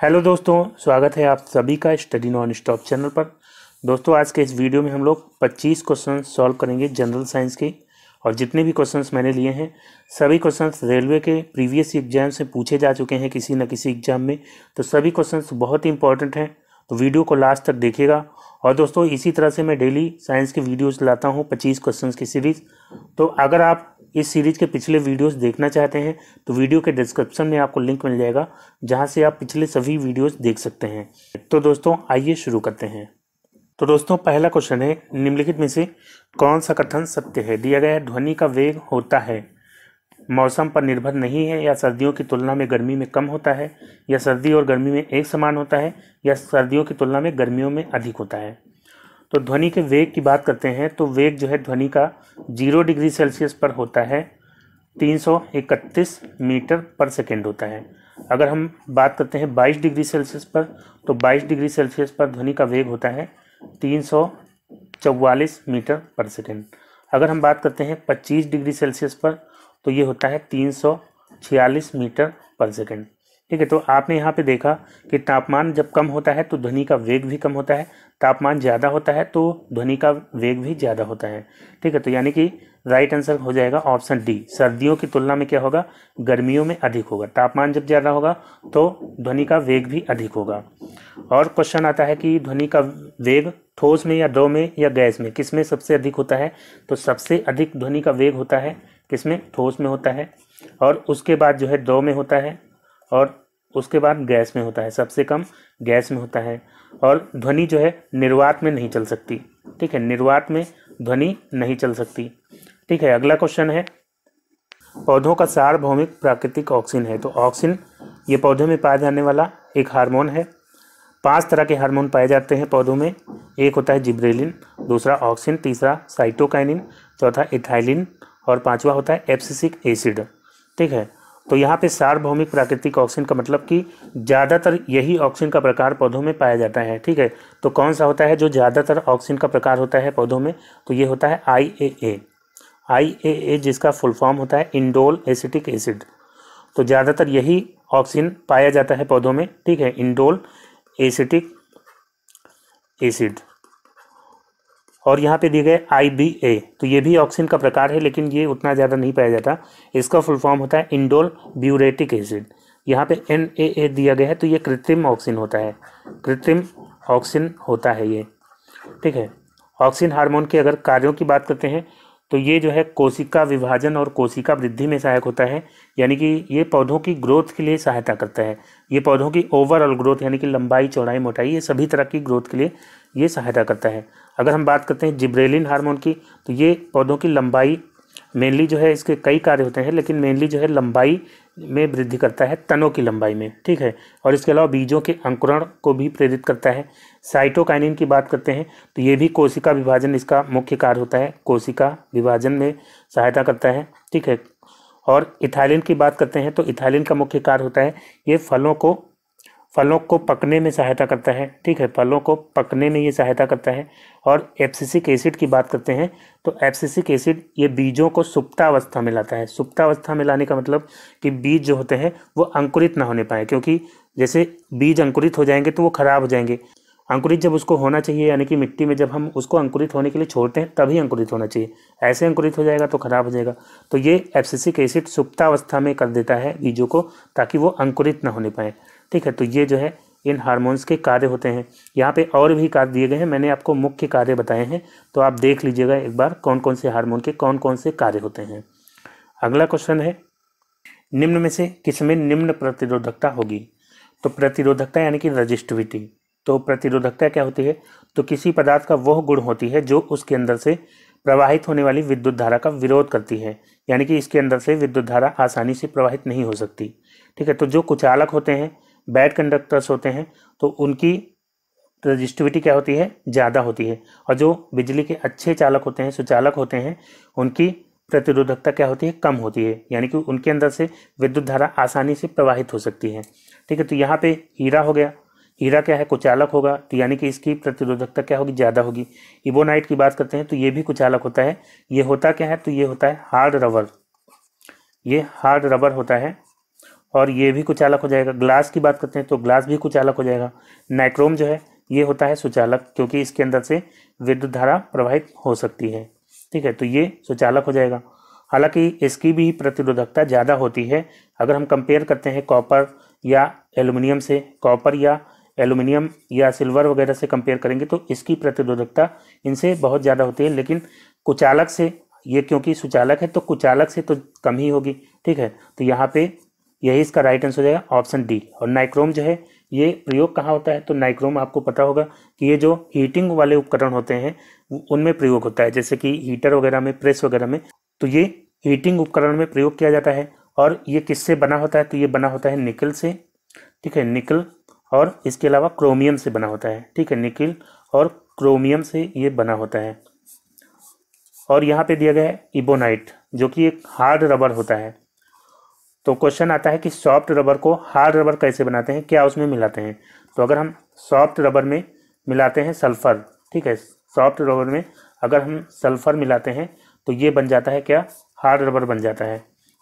hello दोस्तों स्वागत है आप सभी का स्टडी नॉन स्टॉप चैनल पर दोस्तों आज के इस वीडियो में हम लोग 25 क्वेश्चन सॉल्व करेंगे जनरल साइंस के और जितने भी क्वेश्चंस मैंने लिए हैं सभी क्वेश्चंस रेलवे के प्रीवियस एग्जाम से पूछे जा चुके हैं किसी न किसी एग्जाम में तो सभी क्वेश्चंस बहुत ही इंपॉर्टेंट हैं तो वीडियो को लास्ट तक देखिएगा और दोस्तों इसी तरह से मैं डेली साइंस के वीडियोज़ लाता हूँ पच्चीस क्वेश्चन की सीरीज़ तो अगर आप इस सीरीज़ के पिछले वीडियोस देखना चाहते हैं तो वीडियो के डिस्क्रिप्शन में आपको लिंक मिल जाएगा जहां से आप पिछले सभी वीडियोस देख सकते हैं तो दोस्तों आइए शुरू करते हैं तो दोस्तों पहला क्वेश्चन है निम्नलिखित में से कौन सा कथन सत्य है दिया गया ध्वनि का वेग होता है मौसम पर निर्भर नहीं है या सर्दियों की तुलना में गर्मी में कम होता है या सर्दी और गर्मी में एक समान होता है या सर्दियों की तुलना में गर्मियों में अधिक होता है तो ध्वनि के वेग की बात करते हैं तो वेग जो है ध्वनि का जीरो डिग्री सेल्सियस पर होता है 331 मीटर पर सेकेंड होता है अगर हम बात करते हैं 22 डिग्री सेल्सियस पर तो 22 डिग्री सेल्सियस पर ध्वनि का वेग होता है तीन मीटर पर सेकेंड अगर हम बात करते हैं 25 डिग्री सेल्सियस पर तो ये होता है 346 मीटर पर सेकेंड ठीक है तो आपने यहाँ पे देखा कि तापमान जब कम होता है तो ध्वनि का वेग भी कम होता है तापमान ज़्यादा होता है तो ध्वनि का वेग भी ज़्यादा होता है ठीक है तो यानी कि राइट आंसर हो जाएगा ऑप्शन डी सर्दियों की तुलना में क्या होगा गर्मियों में अधिक होगा तापमान जब ज़्यादा होगा तो ध्वनि का वेग भी अधिक होगा और क्वेश्चन आता है कि ध्वनि का वेग ठोस में या दो में या गैस में किस में सबसे अधिक होता है तो सबसे अधिक ध्वनि का वेग होता है किस में ठोस में होता है और उसके बाद जो है दो में होता है और उसके बाद गैस में होता है सबसे कम गैस में होता है और ध्वनि जो है निर्वात में नहीं चल सकती ठीक है निर्वात में ध्वनि नहीं चल सकती ठीक है अगला क्वेश्चन है पौधों का सार्वभौमिक प्राकृतिक ऑक्सीजन है तो ऑक्सीजन ये पौधों में पाया जाने वाला एक हार्मोन है पांच तरह के हार्मोन पाए जाते हैं पौधों में एक होता है जिब्रेलिन दूसरा ऑक्सीजन तीसरा साइटोकाइनिन चौथा इथाइलिन और पांचवा होता है एप्सिसिक एसिड ठीक है तो यहाँ पे सार्वभौमिक प्राकृतिक ऑक्सीजन का मतलब कि ज़्यादातर यही ऑक्सीजन का प्रकार पौधों में पाया जाता है ठीक है तो कौन सा होता है जो ज़्यादातर ऑक्सीजन का प्रकार होता है पौधों में तो ये होता है आई ए ए आई ए ए जिसका फुल फॉर्म होता है इंडोल एसिटिक एसिड तो ज़्यादातर यही ऑक्सीजन पाया जाता है पौधों में ठीक है इंडोल एसिटिक एसिड और यहाँ पे दिए गए आई बी ए तो ये भी ऑक्सीन का प्रकार है लेकिन ये उतना ज़्यादा नहीं पाया जाता इसका फुल फॉर्म होता है इंडोल ब्यूरेटिक एसिड यहाँ पे एन ए ए दिया गया है तो ये कृत्रिम ऑक्सीन होता है कृत्रिम ऑक्सीन होता है ये ठीक है ऑक्सीन हार्मोन के अगर कार्यों की बात करते हैं तो ये जो है कोशिका विभाजन और कोशिका वृद्धि में सहायक होता है यानी कि ये पौधों की ग्रोथ के लिए सहायता करता है ये पौधों की ओवरऑल ग्रोथ यानी कि लंबाई चौड़ाई मोटाई ये सभी तरह की ग्रोथ के लिए ये सहायता करता है अगर हम बात करते हैं जिब्रेलिन हार्मोन की तो ये पौधों की लंबाई मेनली जो है इसके कई कार्य होते हैं लेकिन मेनली जो है लंबाई में वृद्धि करता है तनों की लंबाई में ठीक है और इसके अलावा बीजों के अंकुरण को भी प्रेरित करता है साइटोकाइनिन की बात करते हैं तो ये भी कोशिका विभाजन इसका मुख्य कार्य होता है कोशिका विभाजन में सहायता करता है ठीक है और इथाइलिन की बात करते हैं तो इथाइलिन का मुख्य कार्य होता है ये फलों को फलों को पकने में सहायता करता है ठीक है फलों को पकने में ये सहायता करता है और एप्सिसिक एसिड की बात करते हैं तो एप्सिसिक एसिड ये बीजों को सुप्तावस्था में लाता है सुप्तावस्था में लाने का मतलब कि बीज जो होते हैं वो अंकुरित ना होने पाए क्योंकि जैसे बीज अंकुरित हो जाएंगे तो वो खराब हो जाएंगे अंकुरित जब उसको होना चाहिए यानी कि मिट्टी में जब हम उसको अंकुरित होने के लिए छोड़ते हैं तभी अंकुरित होना चाहिए ऐसे अंकुरित हो जाएगा तो खराब हो जाएगा तो ये एप्सिसिक एसिड सुप्तावस्था में कर देता है बीजों को ताकि वो अंकुरित ना होने पाए ठीक है तो ये जो है इन हार्मोन्स के कार्य होते हैं यहाँ पे और भी कार्य दिए गए हैं मैंने आपको मुख्य कार्य बताए हैं तो आप देख लीजिएगा एक बार कौन कौन से हार्मोन के कौन कौन से कार्य होते हैं अगला क्वेश्चन है निम्न में से किसमें निम्न प्रतिरोधकता होगी तो प्रतिरोधकता यानी कि रजिस्टिविटी तो प्रतिरोधकता क्या होती है तो किसी पदार्थ का वह गुण होती है जो उसके अंदर से प्रवाहित होने वाली विद्युत धारा का विरोध करती है यानी कि इसके अंदर से विद्युत धारा आसानी से प्रवाहित नहीं हो सकती ठीक है तो जो कुचालक होते हैं बैड कंडक्टर्स होते हैं तो उनकी रजिस्टिविटी क्या होती है ज़्यादा होती है और जो बिजली के अच्छे चालक होते हैं सुचालक होते हैं उनकी प्रतिरोधकता क्या होती है कम होती है यानी कि उनके अंदर से विद्युत धारा आसानी से प्रवाहित हो सकती है ठीक है तो यहाँ पे हीरा हो गया हीरा क्या है कुचालक होगा तो यानी कि इसकी प्रतिरोधकता क्या होगी ज़्यादा होगी इबोनाइट की बात करते हैं तो ये भी कुचालक होता है ये होता क्या है तो ये होता है हार्ड रबर ये हार्ड रबर होता है और ये भी कुचालक हो जाएगा ग्लास की बात करते हैं तो ग्लास भी कुचालक हो जाएगा नाइट्रोम जो है ये होता है सुचालक क्योंकि इसके अंदर से विद्युत धारा प्रवाहित हो सकती है ठीक है तो ये सुचालक हो जाएगा हालांकि इसकी भी प्रतिरोधकता ज़्यादा होती है अगर हम कंपेयर करते हैं कॉपर या एलुमिनियम से कॉपर या एलुमिनियम या सिल्वर वगैरह से कंपेयर करेंगे तो इसकी प्रतिरोधकता इनसे बहुत ज़्यादा होती है लेकिन कुचालक से ये क्योंकि सुचालक है तो कुचालक से तो कम ही होगी ठीक है तो यहाँ पे यही इसका राइट आंसर हो जाएगा ऑप्शन डी और नाइक्रोम जो है ये प्रयोग कहाँ होता है तो नाइक्रोम आपको पता होगा कि ये जो हीटिंग वाले उपकरण होते हैं उनमें प्रयोग होता है जैसे कि हीटर वगैरह में प्रेस वगैरह में तो ये हीटिंग उपकरण में प्रयोग किया जाता है और ये किससे बना होता है तो ये बना होता है निकल से ठीक है निकल और इसके अलावा क्रोमियम से बना होता है ठीक है निकल और क्रोमियम से ये बना होता है और यहाँ पे दिया गया है इबोनाइट जो कि एक हार्ड रबर होता है तो क्वेश्चन आता है कि सॉफ्ट रबर को हार्ड रबर कैसे बनाते हैं क्या उसमें मिलाते हैं तो अगर हम सॉफ्ट रबर में मिलाते हैं सल्फ़र ठीक है सॉफ्ट रबर में अगर हम सल्फ़र मिलाते हैं तो ये बन जाता है क्या हार्ड रबर बन जाता है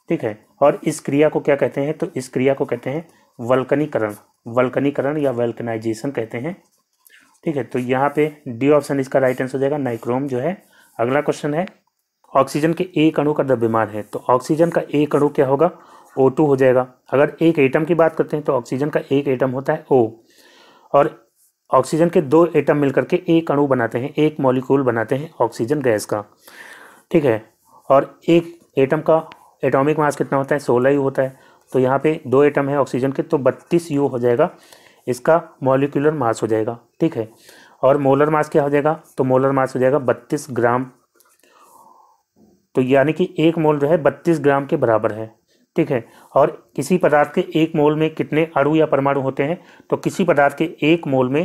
ठीक है और इस क्रिया को क्या कहते हैं तो इस क्रिया को कहते हैं वल्कनीकरण वल्कनीकरण या वेल्कनाइजेशन कहते हैं ठीक है तो यहाँ पे डी ऑप्शन इसका राइट आंसर हो जाएगा नाइक्रोम जो है अगला क्वेश्चन है ऑक्सीजन के एक अणु का द्रव्यमान है तो ऑक्सीजन का एक अणु क्या होगा O2 हो जाएगा अगर एक एटम की बात करते हैं तो ऑक्सीजन का एक एटम होता है O और ऑक्सीजन के दो एटम मिलकर के एक अणु बनाते हैं एक मॉलिक्यूल बनाते हैं ऑक्सीजन गैस का ठीक है और एक एटम का एटॉमिक मास कितना होता है सोलह यू होता है तो यहाँ पे दो एटम है ऑक्सीजन के तो बत्तीस यू हो जाएगा इसका मॉलिक्यूलर मास हो जाएगा ठीक है और मोलर मास क्या हो जाएगा तो मोलर मास हो जाएगा बत्तीस ग्राम तो यानी कि एक मोल जो है बत्तीस ग्राम के बराबर है ठीक है और किसी पदार्थ के एक मोल में कितने अणु या परमाणु होते हैं तो किसी पदार्थ के एक मोल में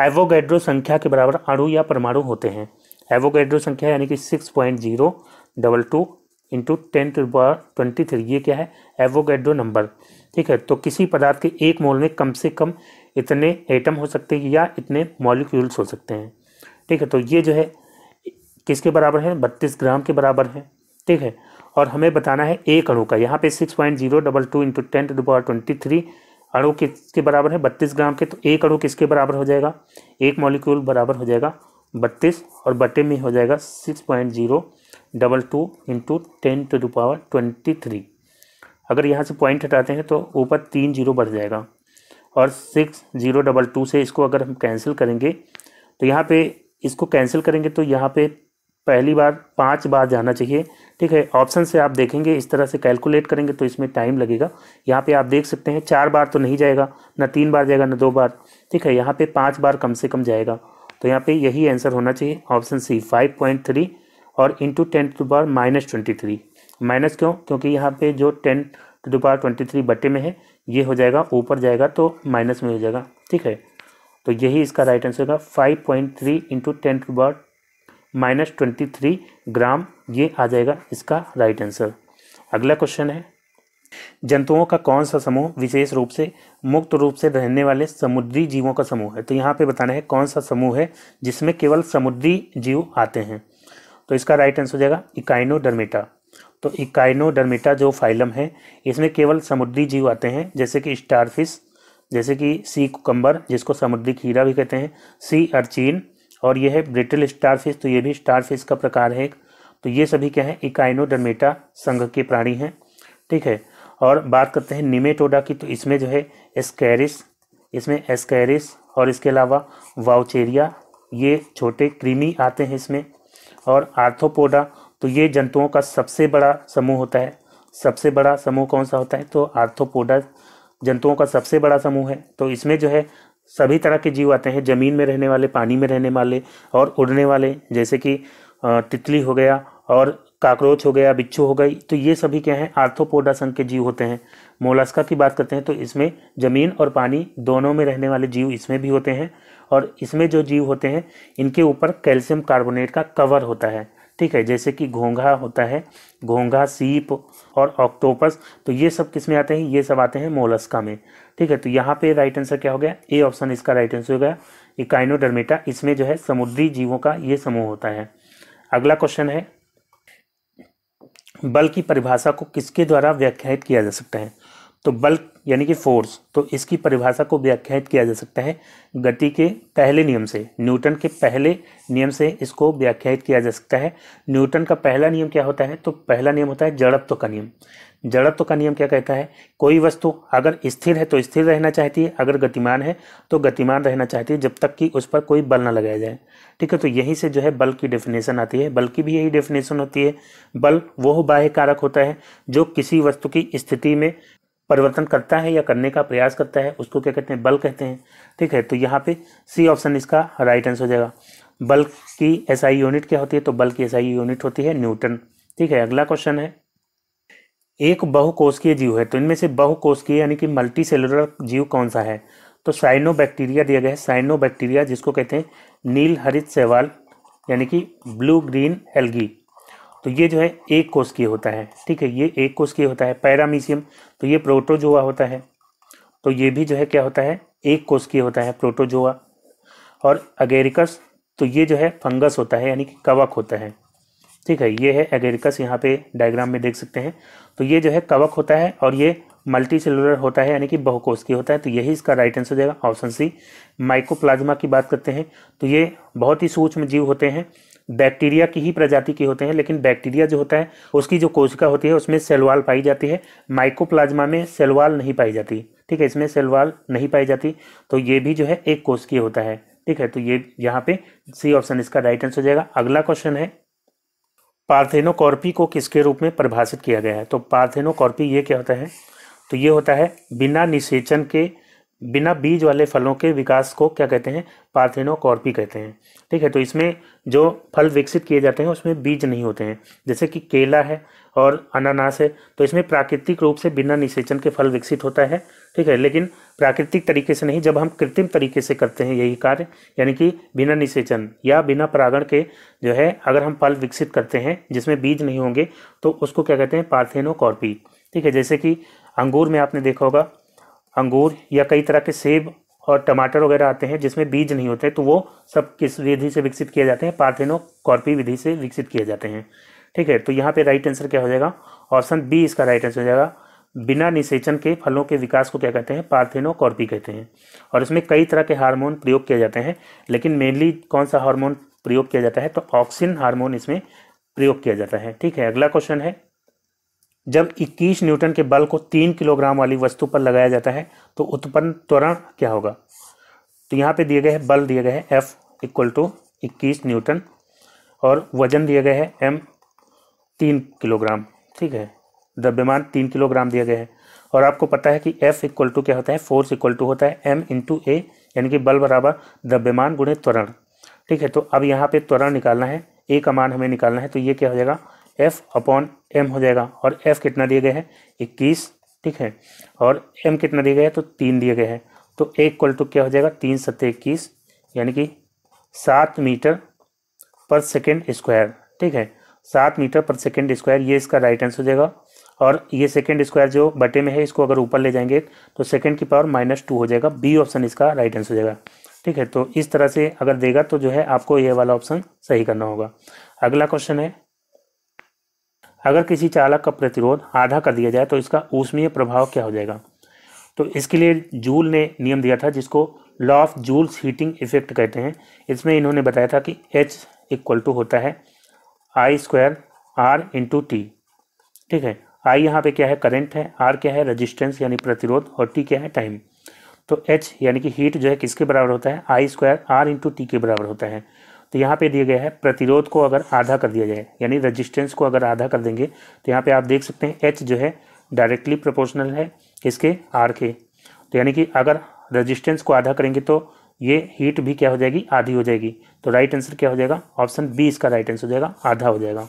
एवोगैड्रो संख्या के बराबर अणु या परमाणु होते हैं एवोगैड्रो संख्या यानी कि six point zero double two into ten to twenty three ये क्या है एवोगैड्रो नंबर ठीक है तो किसी पदार्थ के एक मोल में कम से कम इतने एटम हो सकते हैं या इतने मॉलिक्यूल्स हो सकते हैं ठीक है तो ये जो है किसके बराबर है बत्तीस ग्राम के बराबर है ठीक है और हमें बताना है एक अणु का यहाँ पे six point zero double two into ten to power twenty three अणु किसके बराबर है बत्तीस ग्राम के तो एक अणु किसके बराबर हो जाएगा एक मॉलिक्यूल बराबर हो जाएगा बत्तीस और बटे में हो जाएगा six point zero double two into ten to power twenty three अगर यहाँ से पॉइंट हटाते हैं तो ऊपर तीन जीरो बढ़ जाएगा और सिक्स जीरो डबल टू से इसको अगर हम कैंसिल करेंगे तो यहाँ पे इसको कैंसिल करेंगे तो यहाँ पे पहली बार पांच बार जाना चाहिए ठीक है ऑप्शन से आप देखेंगे इस तरह से कैलकुलेट करेंगे तो इसमें टाइम लगेगा यहाँ पे आप देख सकते हैं चार बार तो नहीं जाएगा ना तीन बार जाएगा ना दो बार ठीक है यहाँ पे पांच बार कम से कम जाएगा तो यहाँ पे यही आंसर होना चाहिए option C five point three और into ten to power minus twenty three minus क्यों क्योंकि यहाँ पर जो ten to power twenty three बटे में है ये हो जाएगा ऊपर जाएगा तो माइनस में हो जाएगा ठीक है तो यही इसका राइट आंसर होगा five point three into ten to power minus twenty three gram ये आ जाएगा इसका राइट आंसर अगला क्वेश्चन है जंतुओं का कौन सा समूह विशेष रूप से मुक्त रूप से रहने वाले समुद्री जीवों का समूह है तो यहाँ पे बताना है कौन सा समूह है जिसमें केवल समुद्री जीव आते हैं तो इसका राइट आंसर हो जाएगा इकाइनो तो इकाइनो जो फाइलम है इसमें केवल समुद्री जीव आते हैं जैसे कि स्टारफिश जैसे कि सी कुकम्बर जिसको समुद्री खीरा भी कहते हैं सी अर्चिन और यह है ब्रिटल स्टार फिश तो ये भी स्टार फिश का प्रकार है तो ये सभी क्या है इकाइनोडर्मेटा संघ के प्राणी हैं ठीक है और बात करते हैं निमेटोडा की तो इसमें जो है एस्कैरिस इसमें एस्कैरिस और इसके अलावा वाउचेरिया ये छोटे क्रीमी आते हैं इसमें और आर्थोपोडा तो ये जंतुओं का सबसे बड़ा समूह होता है सबसे बड़ा समूह कौन सा होता है तो आर्थोपोडा जंतुओं का सबसे बड़ा समूह है तो इसमें जो है सभी तरह के जीव आते हैं ज़मीन में रहने वाले पानी में रहने वाले और उड़ने वाले जैसे कि तितली हो गया और काकरोच हो गया बिच्छू हो गई तो ये सभी क्या हैं आर्थोपोडा संघ के जीव होते हैं मोलास्का की बात करते हैं तो इसमें ज़मीन और पानी दोनों में रहने वाले जीव इसमें भी होते हैं और इसमें जो जीव होते हैं इनके ऊपर कैल्शियम कार्बोनेट का कवर होता है ठीक है जैसे कि घोंघा होता है घोंघा सीप और ऑक्टोपस तो ये सब किस में आते हैं ये सब आते हैं मोलस्का में ठीक है तो यहाँ पे राइट आंसर क्या हो गया ए ऑप्शन इसका राइट आंसर हो गया इकाइनोडर्मेटा इसमें जो है समुद्री जीवों का ये समूह होता है अगला क्वेश्चन है बल की परिभाषा को किसके द्वारा व्याख्यात किया जा सकता है तो बल्क यानी कि फोर्स तो इसकी परिभाषा को व्याख्यात किया जा सकता है गति के पहले नियम से न्यूटन के पहले नियम से इसको व्याख्यात किया जा सकता है न्यूटन का पहला नियम क्या होता है तो पहला नियम होता है जड़त्व का नियम जड़त्व का नियम क्या कहता है कोई वस्तु अगर स्थिर है तो स्थिर रहना चाहती है अगर गतिमान है तो गतिमान रहना चाहती है जब तक कि उस पर कोई बल ना लगाया जाए ठीक है तो यहीं से जो है बल की डेफिनेशन आती है बल की भी यही डेफिनेशन होती है बल वह बाह्य कारक होता है जो किसी वस्तु की स्थिति में परिवर्तन करता है या करने का प्रयास करता है उसको क्या कहते हैं बल कहते हैं ठीक है तो यहाँ पे सी ऑप्शन इसका राइट आंसर हो जाएगा बल की एसआई यूनिट क्या होती है तो बल की एसआई यूनिट होती है न्यूटन ठीक है अगला क्वेश्चन है एक बहुकोशिकीय जीव है तो इनमें से बहुकोशिकीय यानी कि मल्टी सेलुलर जीव कौन सा है तो साइनो बैक्टीरिया दिया गया है साइनो बैक्टीरिया जिसको कहते हैं नील हरित सेवाल यानी कि ब्लू ग्रीन एलगी तो ये जो है एक कोष की होता है ठीक है ये एक कोष की होता है पैरामीशियम तो ये प्रोटोजोआ होता है तो ये भी जो है क्या होता है एक कोष की होता है प्रोटोजोआ और अगेरिकस तो ये जो है फंगस होता है यानी कि कवक होता है ठीक है ये है एगेरिकस यहाँ पे डायग्राम में देख सकते हैं तो ये जो है कवक होता है और ये मल्टी सेलुलर होता है यानी कि की होता है तो यही इसका राइट आंसर देगा जाएगा ऑप्शन सी माइकोप्लाज्मा की बात करते हैं तो ये बहुत ही सूक्ष्म जीव होते हैं बैक्टीरिया की ही प्रजाति के होते हैं लेकिन बैक्टीरिया जो होता है उसकी जो कोशिका होती है उसमें सेलवाल पाई जाती है माइकोप्लाज्मा में सेलवाल नहीं पाई जाती ठीक है इसमें सेलवाल नहीं पाई जाती तो ये भी जो है एक कोशिकीय होता है ठीक है तो ये यहाँ पे सी ऑप्शन इसका राइट आंसर हो जाएगा अगला क्वेश्चन है पार्थेनोकॉर्पी को किसके रूप में परिभाषित किया गया है तो पार्थेनोकॉर्पी ये क्या होता है तो ये होता है बिना निषेचन के बिना बीज वाले फलों के विकास को क्या कहते हैं पार्थेनोकॉर्पी कहते हैं ठीक है तो इसमें जो फल विकसित किए जाते हैं उसमें बीज नहीं होते हैं जैसे कि केला है और अनानास है तो इसमें प्राकृतिक रूप से बिना निषेचन के फल विकसित होता है ठीक है लेकिन प्राकृतिक तरीके से नहीं जब हम कृत्रिम तरीके से करते हैं यही कार्य यानी कि बिना निषेचन या बिना परागण के जो है अगर हम फल विकसित करते हैं जिसमें बीज नहीं होंगे तो उसको क्या कहते हैं पार्थेनोकॉर्पी ठीक है जैसे कि अंगूर में आपने देखा होगा अंगूर या कई तरह के सेब और टमाटर वगैरह आते हैं जिसमें बीज नहीं होते तो वो सब किस विधि से विकसित किए जाते हैं पार्थेनो कॉर्पी विधि से विकसित किए जाते हैं ठीक है तो यहाँ पे राइट आंसर क्या हो जाएगा ऑप्शन बी इसका राइट आंसर हो जाएगा बिना निषेचन के फलों के विकास को क्या कहते हैं पार्थेनो कॉर्पी कहते हैं और इसमें कई तरह के हार्मोन प्रयोग किए जाते हैं लेकिन मेनली कौन सा हार्मोन प्रयोग किया जाता है तो ऑक्सीन हार्मोन इसमें प्रयोग किया जाता है ठीक है अगला क्वेश्चन है जब 21 न्यूटन के बल को तीन किलोग्राम वाली वस्तु पर लगाया जाता है तो उत्पन्न त्वरण क्या होगा तो यहाँ पे दिए गए हैं बल दिए गए हैं एफ इक्वल टू इक्कीस न्यूटन और वजन दिए गए हैं एम तीन किलोग्राम ठीक है द्रव्यमान तीन किलोग्राम दिया गया है और आपको पता है कि F इक्वल टू क्या होता है फोर्स इक्वल टू होता है एम इंटू ए यानी कि बल बराबर द्रव्यमान गुणे त्वरण ठीक है तो अब यहाँ पे त्वरण निकालना है ए का मान हमें निकालना है तो ये क्या हो जाएगा एफ अपॉन एम हो जाएगा और एफ कितना दिए गए हैं इक्कीस ठीक है और एम कितना दिए गए हैं तो तीन दिए गए हैं तो एक इक्वल टू क्या हो जाएगा तीन सत्तर इक्कीस यानी कि सात मीटर पर सेकेंड स्क्वायर ठीक है सात मीटर पर सेकेंड स्क्वायर ये इसका राइट आंसर हो जाएगा और ये सेकेंड स्क्वायर जो बटे में है इसको अगर ऊपर ले जाएंगे तो सेकेंड की पावर माइनस टू हो जाएगा बी ऑप्शन इसका राइट आंसर हो जाएगा ठीक है तो इस तरह से अगर देगा तो जो है आपको ये वाला ऑप्शन सही करना होगा अगला क्वेश्चन है अगर किसी चालक का प्रतिरोध आधा कर दिया जाए तो इसका ऊष्मीय प्रभाव क्या हो जाएगा तो इसके लिए जूल ने नियम दिया था जिसको law of Joule's heating effect कहते हैं इसमें इन्होंने बताया था कि एच इक्वल टू होता है I square R into T ठीक है आई यहाँ पे क्या है करंट है आर क्या है रेजिस्टेंस यानी प्रतिरोध और टी क्या है टाइम तो एच यानी कि हीट जो है किसके बराबर होता है I square R into T के बराबर होता है तो यहाँ पे दिया गया है प्रतिरोध को अगर आधा कर दिया जाए यानी रजिस्टेंस को अगर आधा कर देंगे तो यहाँ पे आप देख सकते हैं एच जो है डायरेक्टली प्रोपोर्शनल है इसके आर के तो यानी कि अगर रजिस्टेंस को आधा करेंगे तो ये हीट भी क्या हो जाएगी आधी हो जाएगी तो राइट आंसर क्या हो जाएगा ऑप्शन बी इसका राइट आंसर हो जाएगा आधा हो जाएगा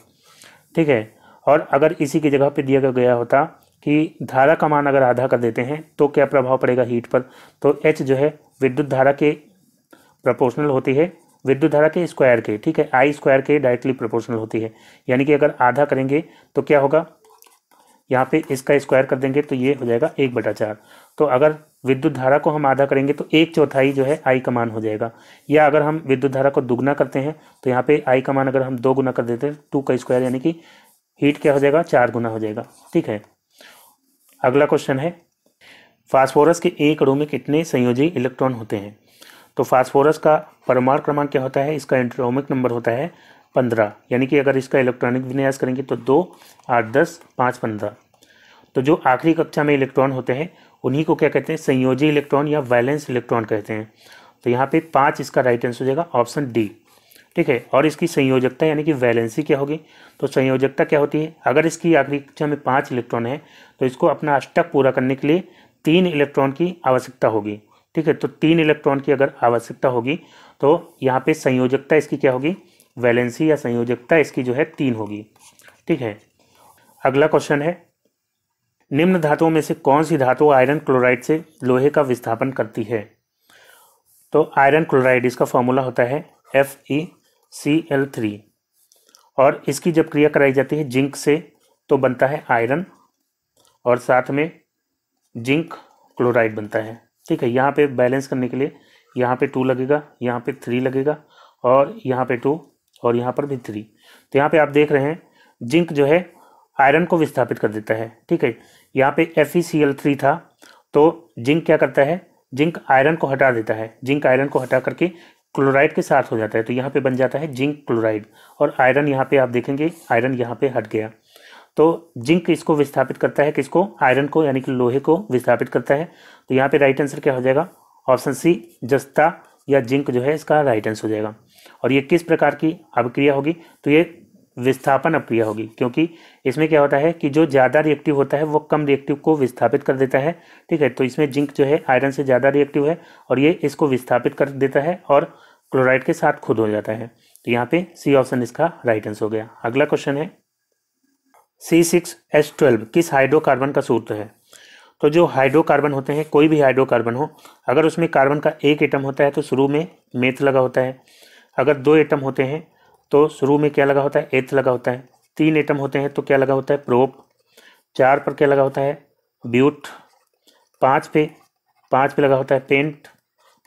ठीक है और अगर इसी की जगह पे दिया गया होता कि धारा का मान अगर आधा कर देते हैं तो क्या प्रभाव पड़ेगा हीट पर तो एच जो है विद्युत धारा के प्रपोर्शनल होती है विद्युत धारा के स्क्वायर के ठीक है आई स्क्वायर के डायरेक्टली प्रोपोर्शनल होती है यानी कि अगर आधा करेंगे तो क्या होगा यहाँ पे इसका स्क्वायर कर देंगे तो ये हो जाएगा एक बटा चार तो अगर विद्युत धारा को हम आधा करेंगे तो एक चौथाई जो है आई का मान हो जाएगा या अगर हम विद्युत धारा को दुगना करते हैं तो यहाँ पे आई का मान अगर हम दो गुना कर देते हैं टू का स्क्वायर यानी कि हीट क्या हो जाएगा चार गुना हो जाएगा ठीक है अगला क्वेश्चन है फास्फोरस के एक अणु में कितने संयोजी इलेक्ट्रॉन होते हैं तो फास्फोरस का परमाणु क्रमांक क्या होता है इसका एंट्रोमिक नंबर होता है पंद्रह यानी कि अगर इसका इलेक्ट्रॉनिक विन्यास करेंगे तो दो आठ दस पाँच पंद्रह तो जो आखिरी कक्षा में इलेक्ट्रॉन होते हैं उन्हीं को क्या कहते हैं संयोजी इलेक्ट्रॉन या वैलेंस इलेक्ट्रॉन कहते हैं तो यहाँ पे पाँच इसका राइट आंसर हो जाएगा ऑप्शन डी ठीक है और इसकी संयोजकता यानी कि वैलेंसी क्या होगी तो संयोजकता क्या होती है अगर इसकी आखिरी कक्षा में पाँच इलेक्ट्रॉन है तो इसको अपना अष्टक पूरा करने के लिए तीन इलेक्ट्रॉन की आवश्यकता होगी ठीक है तो तीन इलेक्ट्रॉन की अगर आवश्यकता होगी तो यहाँ पे संयोजकता इसकी क्या होगी वैलेंसी या संयोजकता इसकी जो है तीन होगी ठीक है अगला क्वेश्चन है निम्न धातुओं में से कौन सी धातु आयरन क्लोराइड से लोहे का विस्थापन करती है तो आयरन क्लोराइड इसका फॉर्मूला होता है F E C L three और इसकी जब क्रिया कराई जाती है जिंक से तो बनता है आयरन और साथ में जिंक क्लोराइड बनता है ठीक है यहाँ पे बैलेंस करने के लिए यहाँ पे टू लगेगा यहाँ पे थ्री लगेगा और यहाँ पे टू और यहाँ पर भी थ्री तो यहाँ पे आप देख रहे हैं जिंक जो है आयरन को विस्थापित कर देता है ठीक है यहाँ पे एफ थ्री e था तो जिंक क्या करता है जिंक आयरन को हटा देता है जिंक आयरन को हटा करके क्लोराइड के साथ हो जाता है तो यहाँ पे बन जाता है जिंक क्लोराइड और आयरन यहाँ पे आप देखेंगे आयरन यहाँ पे हट गया तो जिंक इसको विस्थापित करता है किसको आयरन को यानी कि लोहे को विस्थापित करता है तो यहाँ पे राइट आंसर क्या हो जाएगा ऑप्शन सी जस्ता या जिंक जो है इसका राइट आंसर हो जाएगा और ये किस प्रकार की अभिक्रिया होगी तो ये विस्थापन अभिक्रिया होगी क्योंकि इसमें क्या होता है कि जो ज़्यादा रिएक्टिव होता है वो कम रिएक्टिव को विस्थापित कर देता है ठीक है तो इसमें जिंक जो है आयरन से ज़्यादा रिएक्टिव है और ये इसको विस्थापित कर देता है और क्लोराइड के साथ खुद हो जाता है तो यहाँ पे सी ऑप्शन इसका राइट आंसर हो गया अगला क्वेश्चन है सी सिक्स ट्वेल्व किस हाइड्रोकार्बन का सूत्र है तो जो हाइड्रोकार्बन होते हैं कोई भी हाइड्रोकार्बन हो अगर उसमें कार्बन का एक एटम होता है तो शुरू में मेथ लगा होता है अगर दो एटम होते हैं तो शुरू में क्या लगा होता है एथ लगा होता है तीन एटम होते हैं तो क्या लगा होता है प्रोप चार पर क्या लगा होता है ब्यूट पाँच पे पाँच पे लगा होता है पेंट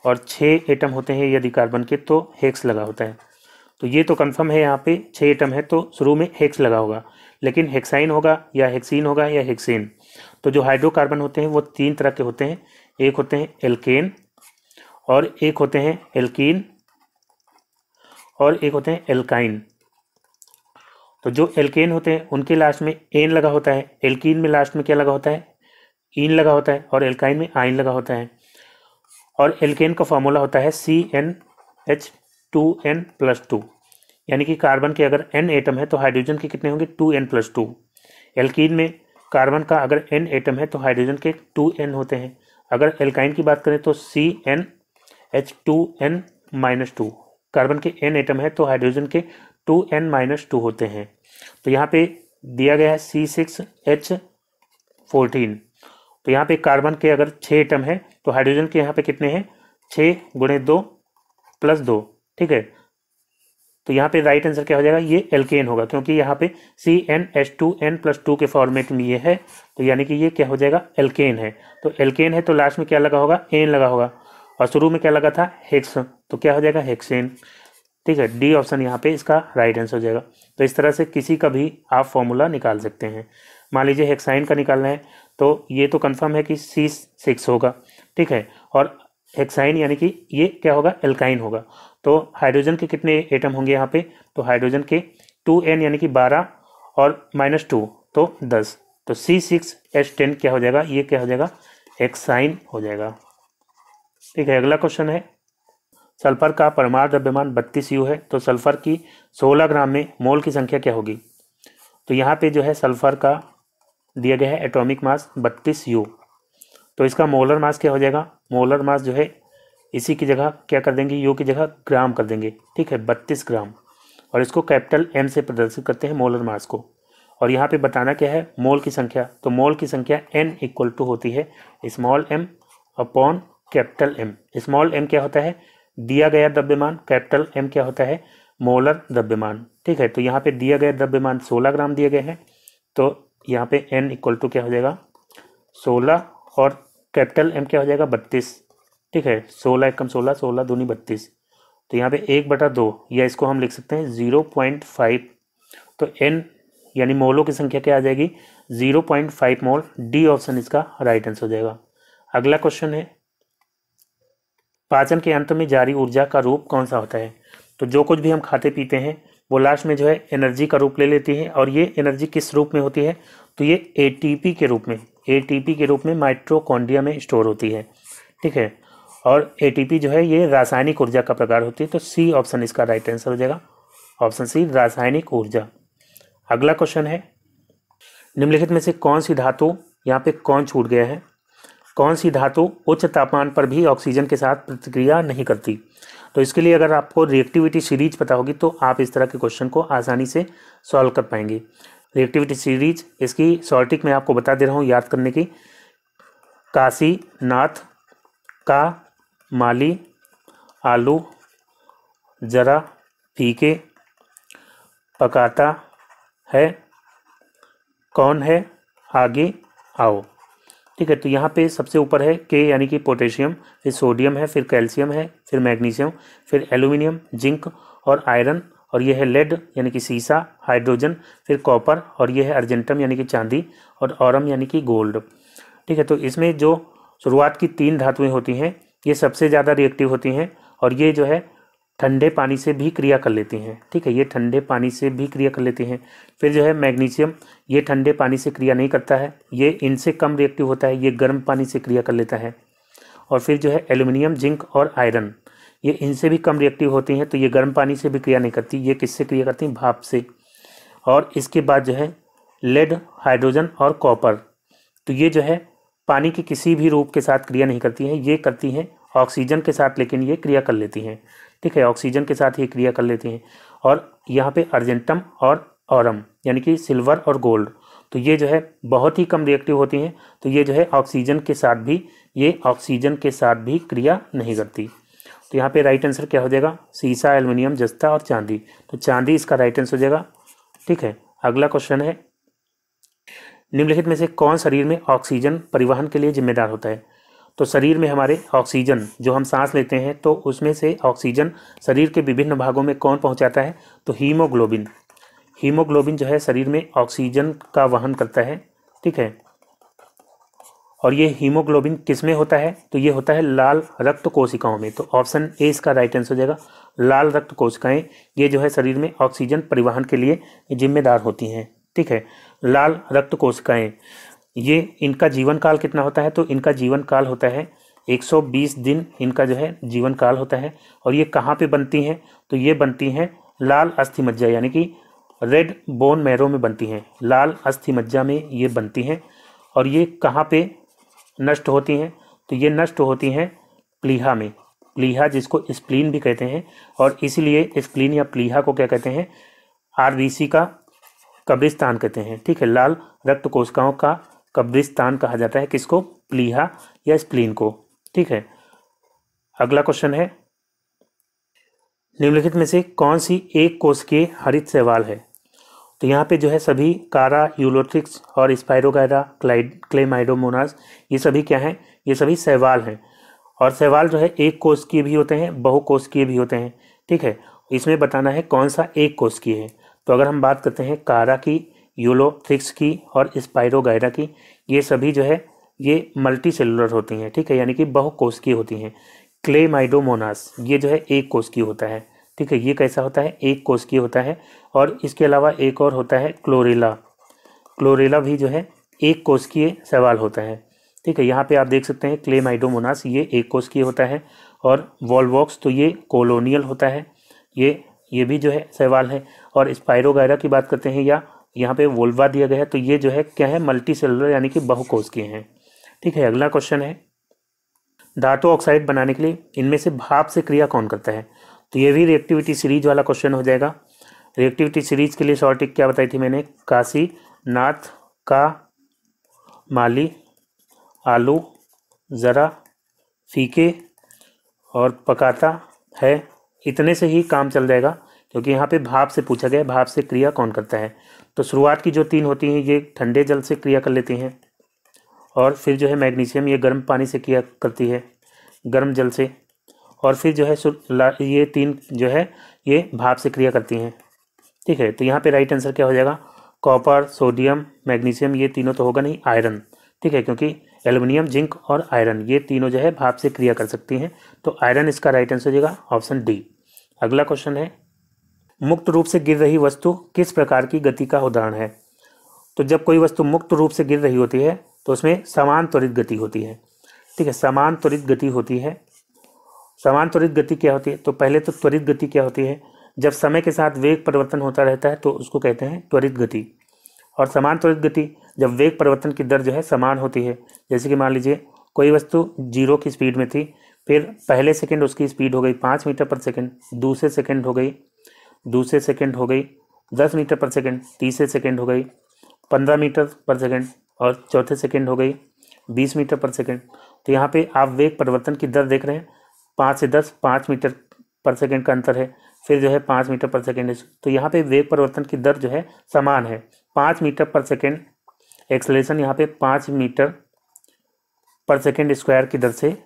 और छः एटम होते हैं यदि कार्बन के तो हेक्स लगा होता है तो ये तो कन्फर्म है यहाँ पर छः एटम है तो शुरू में हेक्स लगा होगा लेकिन हेक्साइन होगा या हेक्सिन होगा या हेक्सिन तो जो हाइड्रोकार्बन होते हैं वो तीन तरह के होते हैं एक होते हैं एल्केन और एक होते हैं एल्कीन और एक होते हैं एल्काइन तो जो एल्केन होते हैं उनके लास्ट में एन लगा होता है एल्कीन में लास्ट में क्या लगा होता है इन e लगा होता है और एल्काइन में आइन लगा होता है और एल्केन का फॉर्मूला होता है C N H two N plus two यानी कि कार्बन के अगर एन एटम है तो हाइड्रोजन के कितने होंगे two N plus two alkene में कार्बन का अगर एन एटम है तो हाइड्रोजन के टू एन होते हैं अगर एल्काइन की बात करें तो C N H two N minus two carbon के एन एटम है तो हाइड्रोजन के टू एन माइनस टू होते हैं तो यहाँ पे दिया गया है सी सिक्स एच फोर्टीन तो यहाँ पे कार्बन के अगर छः एटम है तो हाइड्रोजन के यहाँ पे कितने हैं छः गुणे दो प्लस दो ठीक है तो यहाँ पे राइट आंसर क्या हो जाएगा ये एल्केन होगा क्योंकि यहाँ पे C N H two N plus two के फॉर्मेट में ये है तो यानी कि ये क्या हो जाएगा एल्केन है तो एल्केन है तो लास्ट में क्या लगा होगा एन लगा होगा और शुरू में क्या लगा था हेक्स तो क्या हो जाएगा हेक्सेन ठीक है डी ऑप्शन यहाँ पे इसका राइट आंसर हो जाएगा तो इस तरह से किसी का भी आप फॉर्मूला निकाल सकते हैं मान लीजिए हेक्साइन का निकालना है तो ये तो कन्फर्म है कि सी सिक्स होगा ठीक है और हेक्साइन यानी कि ये क्या होगा एल्काइन होगा तो हाइड्रोजन के कितने एटम होंगे यहाँ पे तो हाइड्रोजन के टू एन यानी कि बारह और माइनस टू तो दस तो सी सिक्स एच टेन क्या हो जाएगा ये क्या हो जाएगा एक्साइन हो जाएगा ठीक है अगला क्वेश्चन है सल्फर का परमाणु द्रव्यमान बत्तीस यू है तो सल्फर की सोलह ग्राम में मोल की संख्या क्या होगी तो यहाँ पर जो है सल्फर का दिया गया है एटोमिक मास बत्तीस यू तो इसका मोलर मास क्या हो जाएगा मोलर मास जो है इसी की जगह क्या कर देंगे यू की जगह ग्राम कर देंगे ठीक है बत्तीस ग्राम और इसको कैपिटल एम से प्रदर्शित करते हैं मोलर मास को और यहाँ पे बताना क्या है मोल की संख्या तो मोल की संख्या एन इक्वल टू होती है small M upon capital M small M क्या होता है दिया गया द्रव्यमान कैपिटल एम क्या होता है मोलर द्रव्यमान ठीक है तो यहाँ पे दिया गया द्रव्यमान 16 ग्राम दिए गए हैं तो यहाँ पे एन इक्वल टू क्या हो जाएगा सोलह और कैपिटल एम क्या हो जाएगा बत्तीस ठीक है सोलह एकम सोलह सोलह दूनी बत्तीस तो यहाँ पे एक बटा दो या इसको हम लिख सकते हैं ज़ीरो पॉइंट फाइव तो एन यानी मोलों की संख्या क्या आ जाएगी zero point five mole D option इसका राइट आंसर हो जाएगा अगला क्वेश्चन है पाचन के अंत में जारी ऊर्जा का रूप कौन सा होता है तो जो कुछ भी हम खाते पीते हैं वो लास्ट में जो है एनर्जी का रूप ले लेती है और ये एनर्जी किस रूप में होती है तो ये एटीपी के रूप में एटीपी के रूप में माइट्रोकॉन्ड्रिया में स्टोर होती है ठीक है और एटीपी जो है ये रासायनिक ऊर्जा का प्रकार होती है तो सी ऑप्शन इसका राइट आंसर हो जाएगा ऑप्शन सी रासायनिक ऊर्जा अगला क्वेश्चन है निम्नलिखित में से कौन सी धातु यहाँ पे कौन छूट गया है कौन सी धातु उच्च तापमान पर भी ऑक्सीजन के साथ प्रतिक्रिया नहीं करती तो इसके लिए अगर आपको रिएक्टिविटी सीरीज पता होगी तो आप इस तरह के क्वेश्चन को आसानी से सॉल्व कर पाएंगे रिएक्टिविटी सीरीज इसकी सॉल्टिक मैं आपको बता दे रहा हूँ याद करने की काशी नाथ का माली आलू ज़रा फीके पकाता है कौन है आगे आओ ठीक है तो यहाँ पे सबसे ऊपर है के यानी कि पोटेशियम फिर सोडियम है फिर कैल्शियम है फिर मैग्नीशियम फिर एल्यूमिनियम जिंक और आयरन और यह है लेड यानी कि सीसा हाइड्रोजन फिर कॉपर और यह है अर्जेंटम यानी कि चांदी और औरम यानी कि गोल्ड ठीक है तो इसमें जो शुरुआत की तीन धातुएं होती हैं ये सबसे ज़्यादा रिएक्टिव होती हैं और ये जो है ठंडे पानी से भी क्रिया कर लेती हैं ठीक है ये ठंडे पानी से भी क्रिया कर लेती हैं फिर जो है मैग्नीशियम ये ठंडे पानी से क्रिया नहीं करता है ये इनसे कम रिएक्टिव होता है ये गर्म पानी से क्रिया कर लेता है और फिर जो है एल्यूमिनियम जिंक और आयरन ये इनसे भी कम रिएक्टिव होती हैं तो ये गर्म पानी से भी क्रिया नहीं करती ये किससे क्रिया करती हैं भाप से और इसके बाद जो है लेड हाइड्रोजन और कॉपर तो ये जो है पानी की किसी भी रूप के साथ क्रिया नहीं करती हैं ये करती हैं ऑक्सीजन के साथ लेकिन ये क्रिया कर लेती हैं ठीक है ऑक्सीजन के साथ ये क्रिया कर लेती हैं और यहाँ पे अर्जेंटम और औरम यानी कि सिल्वर और गोल्ड तो ये जो है बहुत ही कम रिएक्टिव होती हैं तो ये जो है ऑक्सीजन के साथ भी ये ऑक्सीजन के साथ भी क्रिया नहीं करती तो यहाँ पे राइट आंसर क्या हो जाएगा सीसा एल्युमिनियम जस्ता और चांदी तो चांदी इसका राइट आंसर हो जाएगा ठीक है अगला क्वेश्चन है निम्नलिखित में से कौन शरीर में ऑक्सीजन परिवहन के लिए जिम्मेदार होता है तो शरीर में हमारे ऑक्सीजन जो हम सांस लेते हैं तो उसमें से ऑक्सीजन शरीर के विभिन्न भागों में कौन पहुंचाता है तो हीमोग्लोबिन हीमोग्लोबिन जो है शरीर में ऑक्सीजन का वहन करता है ठीक है और ये हीमोग्लोबिन किस में होता है तो ये होता है लाल रक्त कोशिकाओं में तो ऑप्शन ए इसका राइट आंसर हो जाएगा लाल रक्त कोशिकाएँ ये जो है शरीर में ऑक्सीजन परिवहन के लिए जिम्मेदार होती हैं ठीक है लाल रक्त कोशिकाएं ये इनका जीवन काल कितना होता है तो इनका जीवन काल होता है 120 दिन इनका जो है जीवन काल होता है और ये कहाँ पे बनती हैं तो ये बनती हैं लाल अस्थि मज्जा यानी कि रेड बोन मैरो में बनती हैं लाल अस्थि मज्जा में ये बनती हैं और ये कहाँ पे नष्ट होती हैं तो ये नष्ट होती हैं प्लीहा में प्लीहा जिसको स्प्लीन भी कहते हैं और इसीलिए स्प्लीन या प्लीहा को क्या कहते हैं आर का कब्रिस्तान कहते हैं ठीक है लाल रक्त कोशिकाओं का कब्रिस्तान कहा जाता है किसको प्लीहा या स्प्लीन को ठीक है अगला क्वेश्चन है निम्नलिखित में से कौन सी एक के हरित सवाल है तो यहाँ पे जो है सभी कारा यूलोट्रिक्स और स्पायरोगैरा क्लाइड क्लेमाइडोमोनास ये सभी क्या हैं ये सभी सहवाल हैं और सहवाल जो है एक के भी होते हैं बहु के भी होते हैं ठीक है इसमें बताना है कौन सा एक की है तो अगर हम बात करते हैं कारा की यूलो थ्रिक्स की और स्पायरोगायरा की ये सभी जो है ये मल्टी सेलुलर होती हैं ठीक है यानी कि बहु की होती हैं क्ले माइडोमोनास ये जो है एक की होता है ठीक है ये कैसा होता है एक की होता है और इसके अलावा एक और होता है क्लोरेला क्लोरेला भी जो है एक की सवाल होता है ठीक है यहाँ पे आप देख सकते हैं क्ले माइडोमोनास ये एक की होता है और वॉलवॉक्स तो ये कोलोनियल होता है ये ये भी जो है सवाल है और स्पायरोगैरा की बात करते हैं या यहाँ पे वोल्वा दिया गया है तो ये जो है क्या है मल्टी सेलुलर यानी कि बहुकोश के हैं ठीक है अगला क्वेश्चन है धातु ऑक्साइड बनाने के लिए इनमें से भाप से क्रिया कौन करता है तो ये भी रिएक्टिविटी सीरीज वाला क्वेश्चन हो जाएगा रिएक्टिविटी सीरीज के लिए शॉर्टिक क्या बताई थी मैंने काशी नाथ का माली आलू ज़रा फीके और पकाता है इतने से ही काम चल जाएगा क्योंकि यहाँ पे भाप से पूछा गया भाप से क्रिया कौन करता है तो शुरुआत की जो तीन होती हैं ये ठंडे जल से क्रिया कर लेती हैं और फिर जो है मैग्नीशियम ये गर्म पानी से क्रिया करती है गर्म जल से और फिर जो है ये तीन जो है ये भाप से क्रिया करती हैं ठीक है तो यहाँ पर राइट आंसर क्या हो जाएगा कॉपर सोडियम मैग्नीशियम ये तीनों तो होगा नहीं आयरन ठीक है क्योंकि एल्युमिनियम जिंक और आयरन ये तीनों जो है भाप से क्रिया कर सकती हैं तो आयरन इसका राइट आंसर हो जाएगा ऑप्शन डी अगला क्वेश्चन है मुक्त रूप से गिर रही वस्तु किस प्रकार की गति का उदाहरण है तो जब कोई वस्तु मुक्त रूप से गिर रही होती है तो उसमें समान त्वरित गति होती है ठीक है समान त्वरित गति होती है समान त्वरित गति क्या होती है तो पहले तो त्वरित गति क्या होती है जब समय के साथ वेग परिवर्तन होता रहता है तो उसको कहते हैं त्वरित गति और समान त्वरित गति जब वेग परिवर्तन की दर जो है समान होती है जैसे कि मान लीजिए कोई वस्तु जीरो की स्पीड में थी फिर पहले सेकंड उसकी स्पीड हो गई पाँच मीटर पर सेकंड दूसरे सेकंड हो गई दूसरे सेकंड हो गई दस मीटर पर सेकंड तीसरे सेकंड हो गई पंद्रह मीटर पर सेकंड और चौथे सेकंड हो गई बीस मीटर पर सेकंड तो यहाँ पे आप वेग परिवर्तन की दर देख रहे हैं पाँच से दस पाँच मीटर पर सेकंड का अंतर है फिर जो है पाँच मीटर पर सेकेंड तो यहाँ पर वेग परिवर्तन की दर जो है समान है पाँच मीटर पर सेकेंड एक्सलेशन यहाँ पर पाँच मीटर पर सेकेंड स्क्वायर की दर से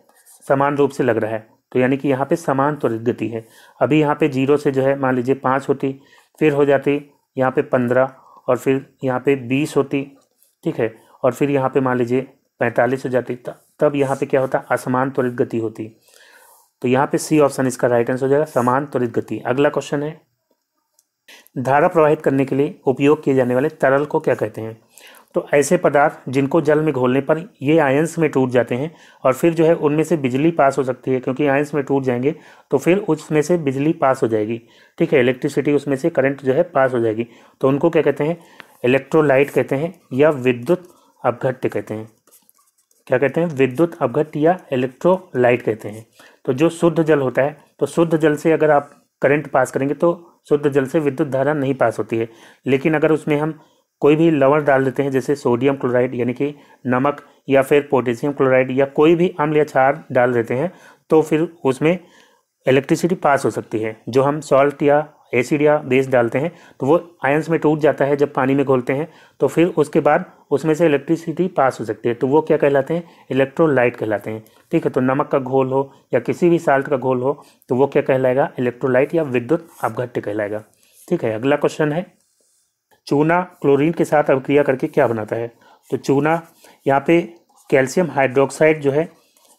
समान रूप से लग रहा है तो यानी कि यहाँ पे समान त्वरित गति है अभी यहाँ पे जीरो से जो है मान लीजिए पाँच होती फिर हो जाती यहाँ पे पंद्रह और फिर यहाँ पे बीस होती ठीक है और फिर यहाँ पे मान लीजिए पैंतालीस हो जाती तब यहाँ पे क्या होता असमान त्वरित गति होती तो यहाँ पे सी ऑप्शन इसका राइट आंसर हो जाएगा समान त्वरित गति अगला क्वेश्चन है धारा प्रवाहित करने के लिए उपयोग किए जाने वाले तरल को क्या कहते हैं तो ऐसे पदार्थ जिनको जल में घोलने पर ये आयंस में टूट जाते हैं और फिर जो है उनमें से बिजली पास हो सकती है क्योंकि आयंस में टूट जाएंगे तो फिर उसमें से बिजली पास हो जाएगी ठीक है इलेक्ट्रिसिटी उसमें से करंट जो है पास हो जाएगी तो उनको क्या कहते हैं इलेक्ट्रोलाइट कहते हैं या विद्युत अपघट्य कहते हैं क्या कहते हैं विद्युत अपघट्य या इलेक्ट्रोलाइट कहते हैं तो जो शुद्ध जल होता है तो शुद्ध जल से अगर आप करंट पास करेंगे तो शुद्ध जल से विद्युत धारा नहीं पास होती है लेकिन अगर उसमें हम कोई भी लवण डाल देते हैं जैसे सोडियम क्लोराइड यानी कि नमक या फिर पोटेशियम क्लोराइड या कोई भी अम्ल या क्षार डाल देते हैं तो फिर उसमें इलेक्ट्रिसिटी पास हो सकती है जो हम सॉल्ट या एसिड या बेस डालते हैं तो वो आयंस में टूट जाता है जब पानी में घोलते हैं तो फिर उसके बाद उसमें से इलेक्ट्रिसिटी पास हो सकती है तो वो क्या कहलाते हैं इलेक्ट्रोलाइट कहलाते हैं ठीक है तो नमक का घोल हो या किसी भी साल्ट का घोल हो तो वो क्या कहलाएगा इलेक्ट्रोलाइट या विद्युत अपघट्य कहलाएगा ठीक है अगला क्वेश्चन है चूना क्लोरीन के साथ अभिक्रिया करके क्या बनाता है तो चूना यहाँ पे कैल्शियम हाइड्रोक्साइड जो है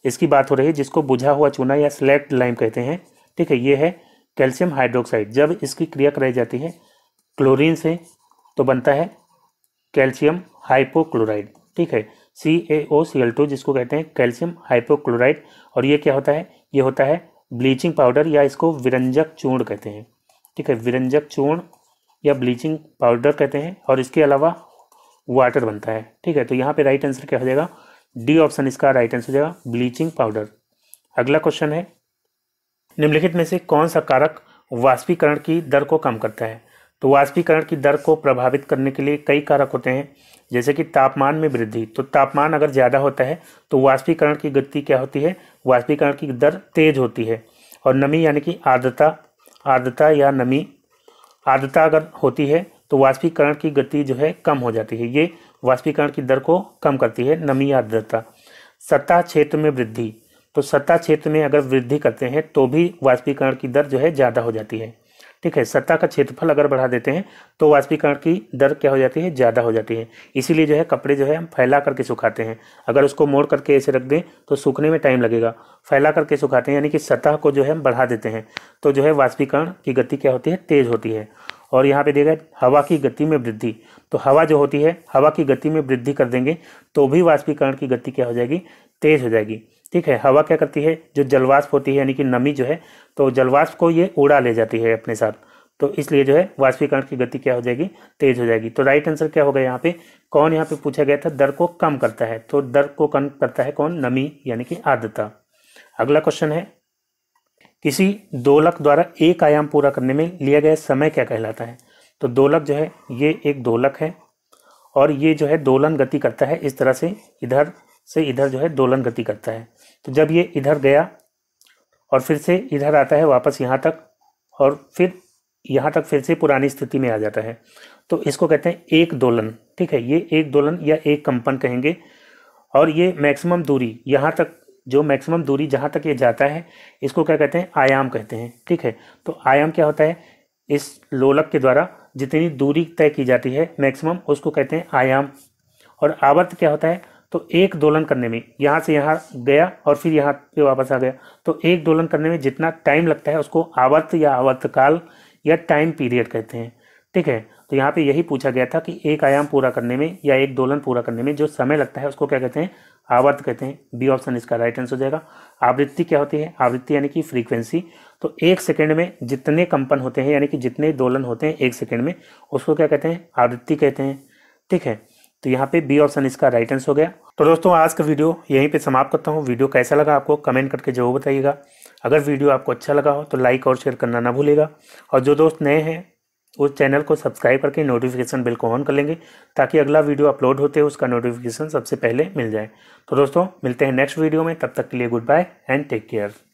इसकी बात हो रही है जिसको बुझा हुआ चूना या स्लेक्ट लाइम कहते हैं ठीक है ये है कैल्शियम हाइड्रोक्साइड जब इसकी क्रिया कराई जाती है क्लोरीन से तो बनता है कैल्शियम हाइपोक्लोराइड ठीक है सी ए ओ सी एल टू जिसको कहते हैं कैल्शियम हाइपोक्लोराइड और ये क्या होता है ये होता है ब्लीचिंग पाउडर या इसको विरंजक चूर्ण कहते हैं ठीक है विरंजक चूर्ण या ब्लीचिंग पाउडर कहते हैं और इसके अलावा वाटर बनता है ठीक है तो यहाँ पे राइट आंसर क्या हो जाएगा डी ऑप्शन इसका राइट आंसर हो जाएगा ब्लीचिंग पाउडर अगला क्वेश्चन है निम्नलिखित में से कौन सा कारक वाष्पीकरण की दर को कम करता है तो वाष्पीकरण की दर को प्रभावित करने के लिए कई कारक होते हैं जैसे कि तापमान में वृद्धि तो तापमान अगर ज़्यादा होता है तो वाष्पीकरण की गति क्या होती है वाष्पीकरण की दर तेज होती है और नमी यानी कि आर्द्रता आर्द्रता या नमी आर्द्रता अगर होती है तो वाष्पीकरण की गति जो है कम हो जाती है ये वाष्पीकरण की दर को कम करती है नमी आर्द्रता सत्ता क्षेत्र में वृद्धि तो सत्ता क्षेत्र में अगर वृद्धि करते हैं तो भी वाष्पीकरण की दर जो है ज़्यादा हो जाती है ठीक है सत्ता का क्षेत्रफल अगर बढ़ा देते हैं तो वाष्पीकरण की दर क्या हो जाती है ज़्यादा हो जाती है इसीलिए जो है कपड़े जो है हम फैला करके सुखाते हैं अगर उसको मोड़ करके ऐसे रख दें तो सूखने में टाइम लगेगा फैला करके सुखाते हैं यानी कि सतह को जो है हम बढ़ा देते हैं तो जो है वाष्पीकरण की गति क्या होती है तेज़ होती है और यहाँ पे देखा हवा की गति में वृद्धि तो हवा जो होती है हवा की गति में वृद्धि कर देंगे तो भी वाष्पीकरण की गति क्या हो जाएगी तेज़ हो जाएगी ठीक है हवा क्या करती है जो जलवाष्प होती है यानी कि नमी जो है तो जलवाष्प को ये उड़ा ले जाती है अपने साथ तो इसलिए जो है वाष्पीकरण की गति क्या हो जाएगी तेज हो जाएगी तो राइट आंसर क्या होगा यहाँ पे कौन यहाँ पे पूछा गया था दर को कम करता है तो दर को कम करता है कौन नमी यानी कि आर्द्रता अगला क्वेश्चन है किसी दोलक द्वारा एक आयाम पूरा करने में लिया गया समय क्या कहलाता है तो दोलक जो है ये एक दोलक है और ये जो है दोलन गति करता है इस तरह से इधर से इधर जो है दोलन गति करता है तो जब ये इधर गया और फिर से इधर आता है वापस यहाँ तक और फिर यहाँ तक फिर से पुरानी स्थिति में आ जाता है तो इसको कहते हैं एक दोलन ठीक है ये एक दोलन या एक कंपन कहेंगे और ये मैक्सिमम दूरी यहाँ तक जो मैक्सिमम दूरी जहाँ तक ये जाता है इसको क्या कहते हैं आयाम कहते हैं ठीक है तो आयाम क्या होता है इस लोलक के द्वारा जितनी दूरी तय की जाती है मैक्सिमम उसको कहते हैं आयाम और आवर्त क्या होता है तो एक दोलन करने में यहाँ से यहाँ गया और फिर यहाँ पे वापस आ गया तो एक दोलन करने में जितना टाइम लगता है उसको आवर्त या आवर्तकाल या टाइम पीरियड कहते हैं ठीक है तो यहाँ पे यही पूछा गया था कि एक आयाम पूरा करने में या एक दोलन पूरा करने में जो समय लगता है उसको क्या कहते हैं आवर्त कहते हैं बी ऑप्शन इसका राइट आंसर हो जाएगा आवृत्ति क्या होती है आवृत्ति यानी कि फ्रीक्वेंसी तो एक सेकेंड में जितने कंपन होते हैं यानी कि जितने दोलन होते हैं एक सेकेंड में उसको क्या कहते हैं आवृत्ति कहते हैं ठीक है तो यहाँ पे बी ऑप्शन इसका राइट आंसर हो गया तो दोस्तों आज का वीडियो यहीं पे समाप्त करता हूँ वीडियो कैसा लगा आपको कमेंट करके जरूर बताइएगा अगर वीडियो आपको अच्छा लगा हो तो लाइक और शेयर करना ना भूलेगा और जो दोस्त नए हैं उस चैनल को सब्सक्राइब करके नोटिफिकेशन बिल को ऑन कर लेंगे ताकि अगला वीडियो अपलोड होते हो उसका नोटिफिकेशन सबसे पहले मिल जाए तो दोस्तों मिलते हैं नेक्स्ट वीडियो में तब तक के लिए good bye and take care